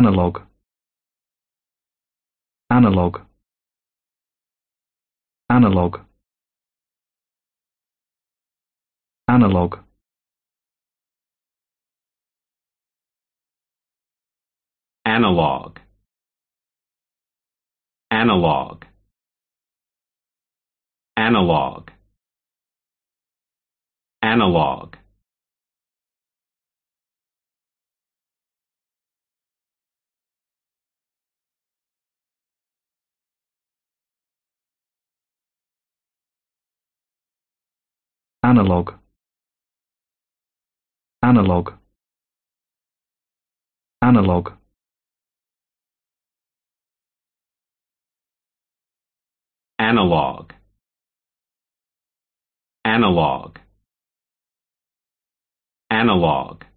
analog analog analog analog analog analog analog analog analog analog analog analog analog analog